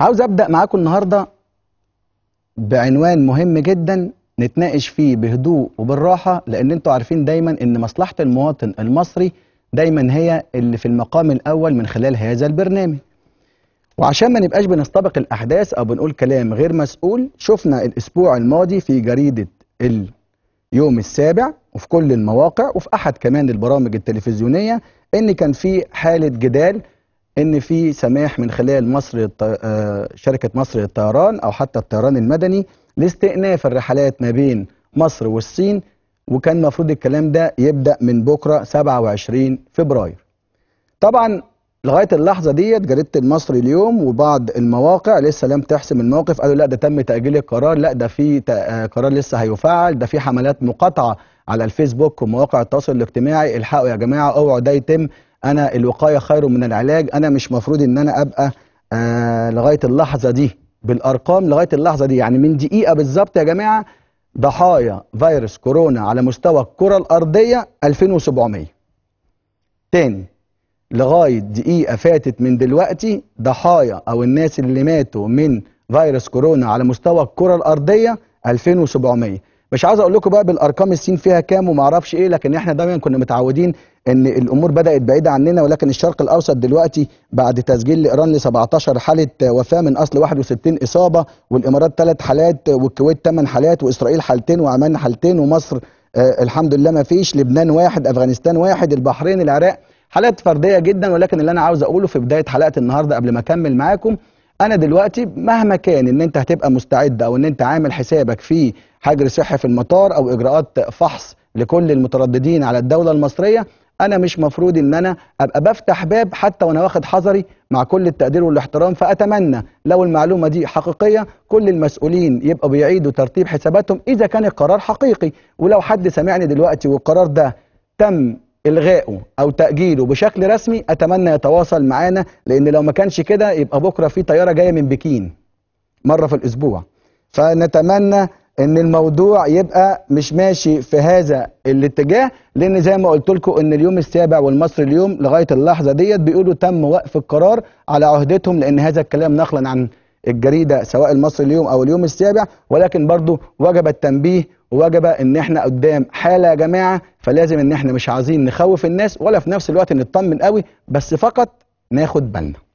عاوز ابدا معاكم النهارده بعنوان مهم جدا نتناقش فيه بهدوء وبالراحه لان انتوا عارفين دايما ان مصلحه المواطن المصري دايما هي اللي في المقام الاول من خلال هذا البرنامج وعشان ما نبقاش بنستبق الاحداث او بنقول كلام غير مسؤول شفنا الاسبوع الماضي في جريده اليوم السابع وفي كل المواقع وفي احد كمان البرامج التلفزيونيه ان كان في حاله جدال ان في سماح من خلال مصر آه، شركه مصر للطيران او حتى الطيران المدني لاستئناف الرحلات ما بين مصر والصين وكان المفروض الكلام ده يبدا من بكره 27 فبراير. طبعا لغايه اللحظه ديت جريده المصري اليوم وبعض المواقع لسه لم تحسم الموقف قالوا لا ده تم تاجيل القرار لا ده في آه، قرار لسه هيفعل ده في حملات مقاطعه على الفيسبوك ومواقع التواصل الاجتماعي الحقوا يا جماعه اوعوا ده يتم انا الوقايه خير من العلاج انا مش مفروض ان انا ابقى آه لغايه اللحظه دي بالارقام لغايه اللحظه دي يعني من دقيقه بالظبط يا جماعه ضحايا فيروس كورونا على مستوى الكره الارضيه 2700 تاني لغايه دقيقه فاتت من دلوقتي ضحايا او الناس اللي ماتوا من فيروس كورونا على مستوى الكره الارضيه 2700 مش عاوز اقول لكم بقى بالارقام السين فيها كام وما اعرفش ايه لكن احنا دايما كنا متعودين ان الامور بدات بعيده عننا ولكن الشرق الاوسط دلوقتي بعد تسجيل لايران ل 17 حاله وفاه من اصل 61 اصابه والامارات ثلاث حالات والكويت ثمان حالات واسرائيل حالتين وعمان حالتين ومصر آه الحمد لله ما فيش لبنان واحد افغانستان واحد البحرين العراق حالات فرديه جدا ولكن اللي انا عاوز اقوله في بدايه حلقه النهارده قبل ما اكمل معاكم انا دلوقتي مهما كان ان انت هتبقى مستعد او ان انت عامل حسابك في حجر صحي في المطار او اجراءات فحص لكل المترددين على الدوله المصريه انا مش مفروض ان انا ابقى بفتح باب حتى وانا واخد حذري مع كل التقدير والاحترام فاتمنى لو المعلومه دي حقيقيه كل المسؤولين يبقوا بيعيدوا ترتيب حساباتهم اذا كان القرار حقيقي ولو حد سمعني دلوقتي والقرار ده تم الغائه او تاجيله بشكل رسمي اتمنى يتواصل معانا لان لو ما كانش كده يبقى بكره في طياره جايه من بكين مره في الاسبوع فنتمنى ان الموضوع يبقى مش ماشي في هذا الاتجاه لان زي ما قلت لكم ان اليوم السابع والمصري اليوم لغايه اللحظه ديت بيقولوا تم وقف القرار على عهدتهم لان هذا الكلام نقلا عن الجريده سواء المصري اليوم او اليوم السابع ولكن برضو وجب التنبيه وجب ان احنا قدام حاله يا جماعه فلازم ان احنا مش عايزين نخوف الناس ولا في نفس الوقت نطمن قوي بس فقط ناخد بالنا